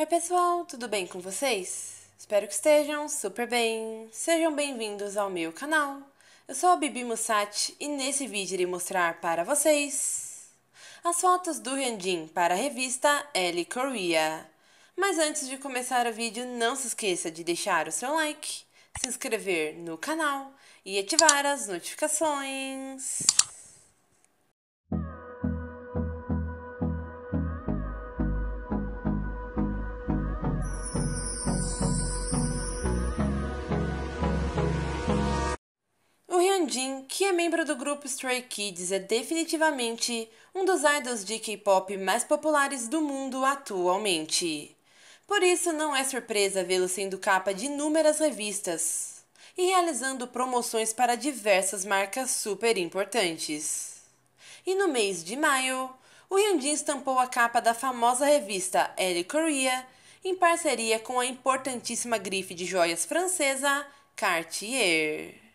Oi, pessoal, tudo bem com vocês? Espero que estejam super bem. Sejam bem-vindos ao meu canal. Eu sou a Bibi Mussati e nesse vídeo irei mostrar para vocês as fotos do Hyunjin para a revista Elle Korea. Mas antes de começar o vídeo, não se esqueça de deixar o seu like, se inscrever no canal e ativar as notificações. Jin, que é membro do grupo Stray Kids, é definitivamente um dos idols de K-pop mais populares do mundo atualmente. Por isso, não é surpresa vê-lo sendo capa de inúmeras revistas e realizando promoções para diversas marcas super importantes. E no mês de maio, o Hyunjin estampou a capa da famosa revista Elle Korea em parceria com a importantíssima grife de joias francesa Cartier.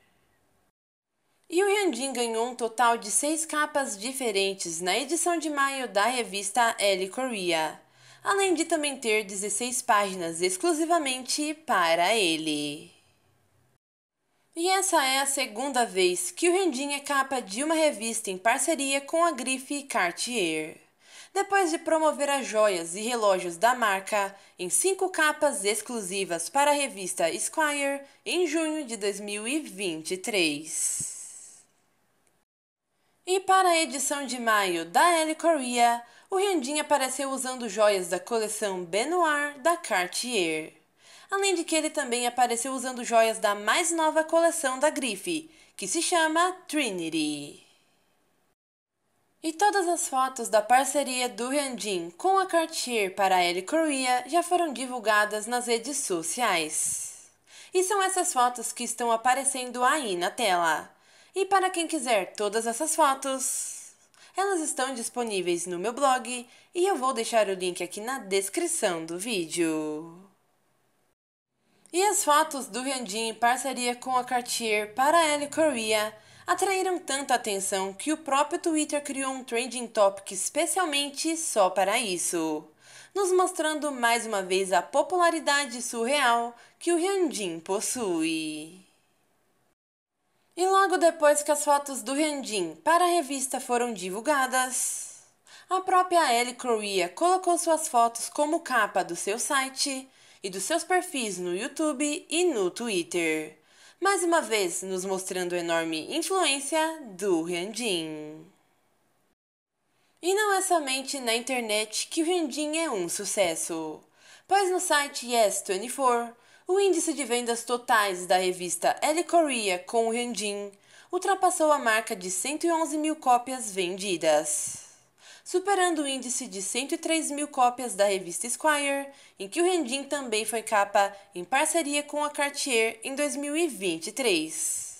E o Hyunjin ganhou um total de seis capas diferentes na edição de maio da revista Elle Korea, além de também ter 16 páginas exclusivamente para ele. E essa é a segunda vez que o Hyunjin é capa de uma revista em parceria com a grife Cartier. Depois de promover as joias e relógios da marca em cinco capas exclusivas para a revista Esquire em junho de 2023. E para a edição de maio da Elle Korea, o Hyunjin apareceu usando joias da coleção Benoit da Cartier. Além de que ele também apareceu usando joias da mais nova coleção da grife, que se chama Trinity. E todas as fotos da parceria do Hyunjin com a Cartier para a Elle Korea já foram divulgadas nas redes sociais. E são essas fotos que estão aparecendo aí na tela. E para quem quiser todas essas fotos, elas estão disponíveis no meu blog e eu vou deixar o link aqui na descrição do vídeo. E as fotos do Hyunjin em parceria com a Cartier para a Elle Korea atraíram tanta atenção que o próprio Twitter criou um trending topic especialmente só para isso, nos mostrando mais uma vez a popularidade surreal que o Hyunjin possui. E logo depois que as fotos do Rendin para a revista foram divulgadas, a própria Ellie Croia colocou suas fotos como capa do seu site e dos seus perfis no YouTube e no Twitter. Mais uma vez nos mostrando a enorme influência do Rendin. E não é somente na internet que o Rendin é um sucesso, pois no site Yes24 o índice de vendas totais da revista Elle Korea com o Hyunjin ultrapassou a marca de 111 mil cópias vendidas, superando o índice de 103 mil cópias da revista Esquire, em que o Hyunjin também foi capa em parceria com a Cartier em 2023.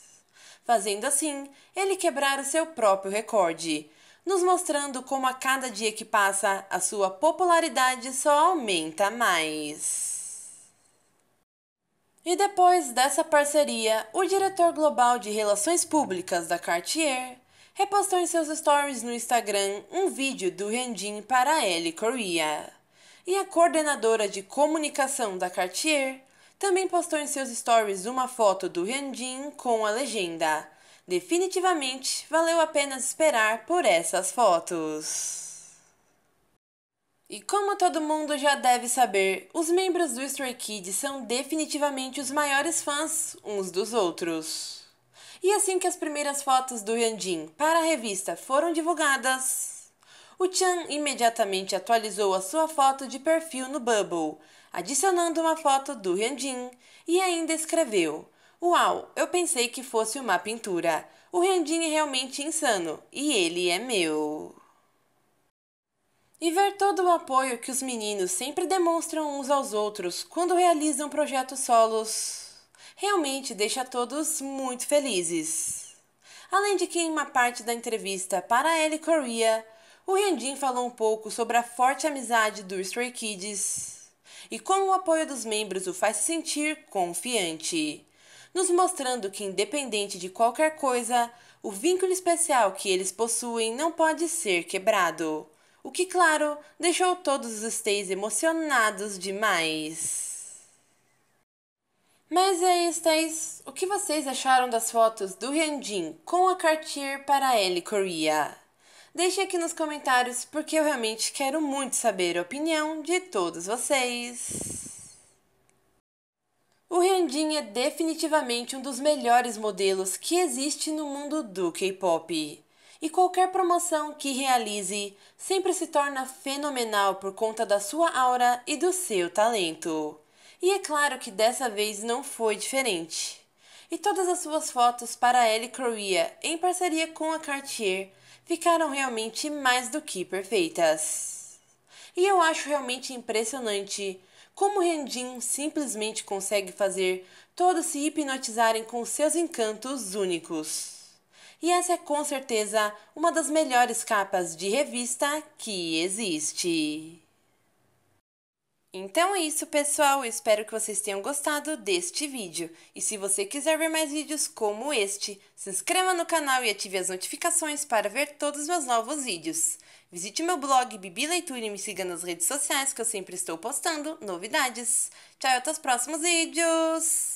Fazendo assim, ele quebrar o seu próprio recorde, nos mostrando como a cada dia que passa a sua popularidade só aumenta mais. E depois dessa parceria, o diretor global de Relações Públicas da Cartier repostou em seus stories no Instagram um vídeo do Hyunjin para a L Korea. E a coordenadora de comunicação da Cartier também postou em seus stories uma foto do Hyunjin com a legenda: Definitivamente valeu a pena esperar por essas fotos. E como todo mundo já deve saber, os membros do Stray Kids são definitivamente os maiores fãs uns dos outros. E assim que as primeiras fotos do Hyunjin para a revista foram divulgadas, o Chan imediatamente atualizou a sua foto de perfil no Bubble, adicionando uma foto do Hyunjin e ainda escreveu: "Uau, eu pensei que fosse uma pintura. O Hyunjin é realmente insano e ele é meu." e ver todo o apoio que os meninos sempre demonstram uns aos outros quando realizam projetos solos realmente deixa todos muito felizes. Além de que, em uma parte da entrevista para Ellie Correa, o Hyunjin falou um pouco sobre a forte amizade dos Stray Kids e como o apoio dos membros o faz se sentir confiante, nos mostrando que, independente de qualquer coisa, o vínculo especial que eles possuem não pode ser quebrado o que, claro, deixou todos os Stays emocionados demais. Mas e aí, Stays, o que vocês acharam das fotos do Hyunjin com a Cartier para ele Korea? Deixe aqui nos comentários porque eu realmente quero muito saber a opinião de todos vocês. O Hyunjin é definitivamente um dos melhores modelos que existe no mundo do K-pop. E qualquer promoção que realize sempre se torna fenomenal por conta da sua aura e do seu talento. E é claro que dessa vez não foi diferente. E todas as suas fotos para a Elle Korea, em parceria com a Cartier, ficaram realmente mais do que perfeitas. E eu acho realmente impressionante como Rendin simplesmente consegue fazer todos se hipnotizarem com seus encantos únicos e essa é com certeza uma das melhores capas de revista que existe. Então é isso, pessoal. Eu espero que vocês tenham gostado deste vídeo. E se você quiser ver mais vídeos como este, se inscreva no canal e ative as notificações para ver todos os meus novos vídeos. Visite meu blog Bibi Leitura e me siga nas redes sociais que eu sempre estou postando novidades. Tchau, até os próximos vídeos!